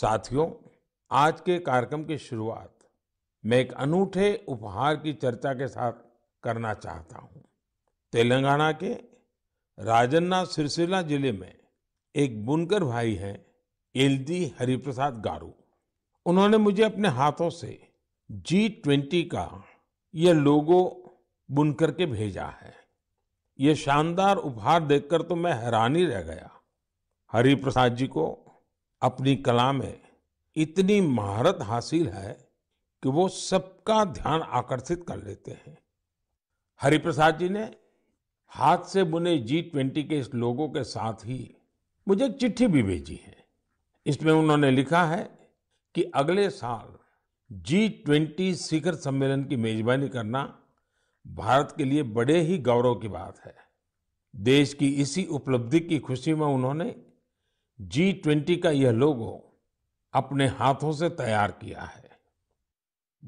साथियों आज के कार्यक्रम की शुरुआत मैं एक अनूठे उपहार की चर्चा के साथ करना चाहता हूं तेलंगाना के राजन्ना सिरसिला जिले में एक बुनकर भाई हैं एलजी हरिप्रसाद गारू उन्होंने मुझे अपने हाथों से जी ट्वेंटी का यह लोगो बुनकर के भेजा है ये शानदार उपहार देखकर तो मैं हैरानी रह गया हरिप्रसाद जी को अपनी कला में इतनी महारत हासिल है कि वो सबका ध्यान आकर्षित कर लेते हैं हरिप्रसाद जी ने हाथ से बुने जी ट्वेंटी के इस लोगों के साथ ही मुझे एक चिट्ठी भी भेजी है इसमें उन्होंने लिखा है कि अगले साल जी ट्वेंटी शिखर सम्मेलन की मेजबानी करना भारत के लिए बड़े ही गौरव की बात है देश की इसी उपलब्धि की खुशी में उन्होंने जी ट्वेंटी का यह लोगो अपने हाथों से तैयार किया है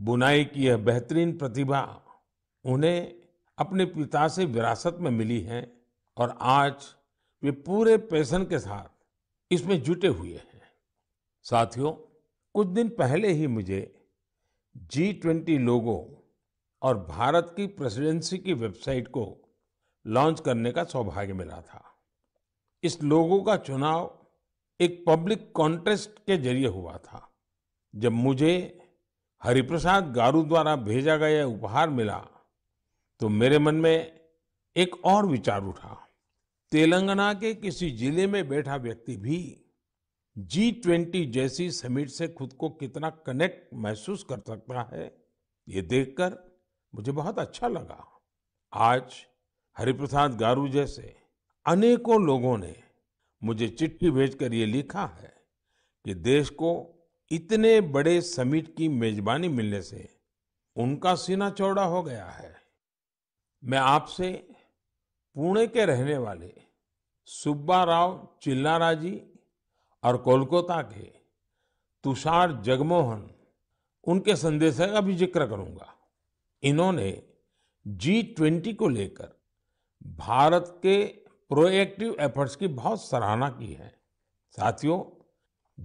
बुनाई की यह बेहतरीन प्रतिभा उन्हें अपने पिता से विरासत में मिली है और आज वे पूरे पैसन के साथ इसमें जुटे हुए हैं साथियों कुछ दिन पहले ही मुझे जी ट्वेंटी लोगो और भारत की प्रेसिडेंसी की वेबसाइट को लॉन्च करने का सौभाग्य मिला था इस लोगो का चुनाव एक पब्लिक कॉन्टेस्ट के जरिए हुआ था जब मुझे हरिप्रसाद गारू द्वारा भेजा गया उपहार मिला तो मेरे मन में एक और विचार उठा तेलंगाना के किसी जिले में बैठा व्यक्ति भी जी ट्वेंटी जैसी समिट से खुद को कितना कनेक्ट महसूस कर सकता है ये देखकर मुझे बहुत अच्छा लगा आज हरिप्रसाद गारू जैसे अनेकों लोगों ने मुझे चिट्ठी भेजकर ये लिखा है कि देश को इतने बड़े समिट की मेजबानी मिलने से उनका सीना चौड़ा हो गया है मैं आपसे पुणे के रहने वाले सुब्बा राव चिल्लारा जी और कोलकाता के तुषार जगमोहन उनके संदेश का भी जिक्र करूंगा इन्होंने जी ट्वेंटी को लेकर भारत के प्रोएक्टिव एफर्ट्स की बहुत सराहना की है साथियों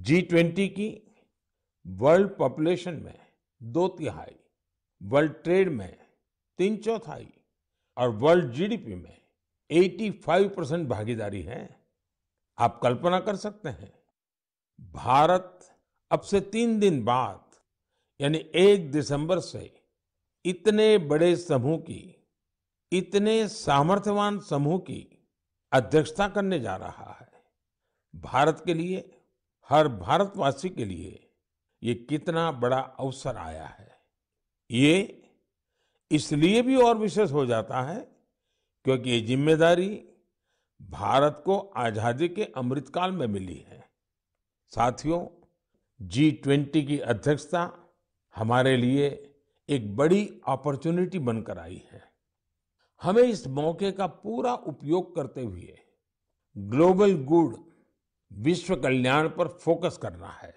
जी ट्वेंटी की वर्ल्ड पॉपुलेशन में दो तिहाई वर्ल्ड ट्रेड में तीन चौथाई और वर्ल्ड जीडीपी में 85 परसेंट भागीदारी है आप कल्पना कर सकते हैं भारत अब से तीन दिन बाद यानी एक दिसंबर से इतने बड़े समूह की इतने सामर्थ्यवान समूह की अध्यक्षता करने जा रहा है भारत के लिए हर भारतवासी के लिए ये कितना बड़ा अवसर आया है ये इसलिए भी और विशेष हो जाता है क्योंकि ये जिम्मेदारी भारत को आजादी के अमृतकाल में मिली है साथियों जी ट्वेंटी की अध्यक्षता हमारे लिए एक बड़ी अपॉर्चुनिटी बनकर आई है हमें इस मौके का पूरा उपयोग करते हुए ग्लोबल गुड विश्व कल्याण पर फोकस करना है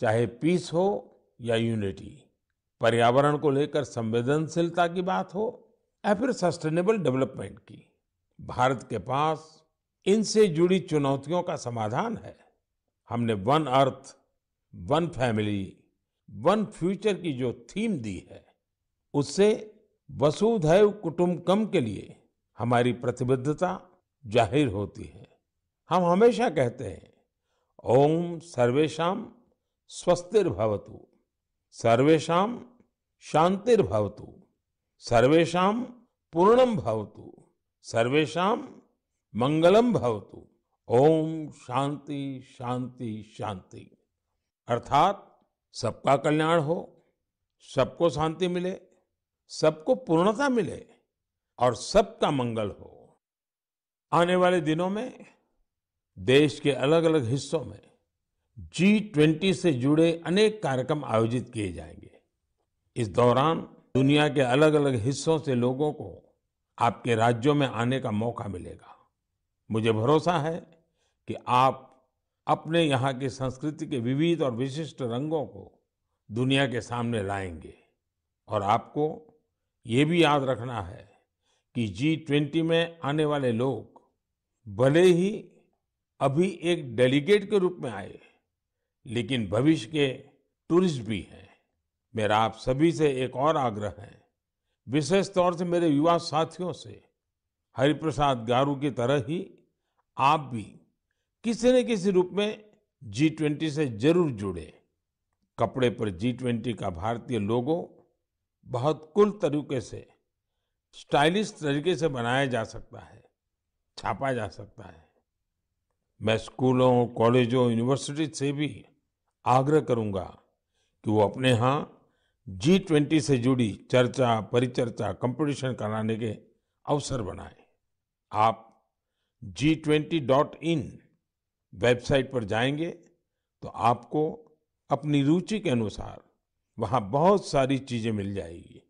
चाहे पीस हो या यूनिटी पर्यावरण को लेकर संवेदनशीलता की बात हो या फिर सस्टेनेबल डेवलपमेंट की भारत के पास इनसे जुड़ी चुनौतियों का समाधान है हमने one earth one family one future की जो थीम दी है उससे वसुधैव कुटुम्बकम के लिए हमारी प्रतिबद्धता जाहिर होती है हम हमेशा कहते हैं ओम सर्वेशम स्वस्तिर्भवतु भवतु सर्वेशम शांतिर्भवतु सर्वेशम पूर्णम भवतु सर्वेशम मंगलम भवतु ओम शांति शांति शांति अर्थात सबका कल्याण हो सबको शांति मिले सबको पूर्णता मिले और सबका मंगल हो आने वाले दिनों में देश के अलग अलग हिस्सों में जी ट्वेंटी से जुड़े अनेक कार्यक्रम आयोजित किए जाएंगे इस दौरान दुनिया के अलग अलग हिस्सों से लोगों को आपके राज्यों में आने का मौका मिलेगा मुझे भरोसा है कि आप अपने यहाँ की संस्कृति के विविध और विशिष्ट रंगों को दुनिया के सामने लाएंगे और आपको ये भी याद रखना है कि जी ट्वेंटी में आने वाले लोग भले ही अभी एक डेलीगेट के रूप में आए लेकिन भविष्य के टूरिस्ट भी हैं मेरा आप सभी से एक और आग्रह है विशेष तौर से मेरे युवा साथियों से हरिप्रसाद गारू की तरह ही आप भी किसी न किसी रूप में जी ट्वेंटी से जरूर जुड़े कपड़े पर जी ट्वेंटी का भारतीय लोगों बहुत कुल तरीके से स्टाइलिश तरीके से बनाया जा सकता है छापा जा सकता है मैं स्कूलों कॉलेजों यूनिवर्सिटी से भी आग्रह करूंगा कि वो अपने यहाँ जी ट्वेंटी से जुड़ी चर्चा परिचर्चा कंपटीशन कराने के अवसर बनाए आप G twenty dot in website पर जाएंगे तो आपको अपनी रुचि के अनुसार वहाँ बहुत सारी चीजें मिल जाएगी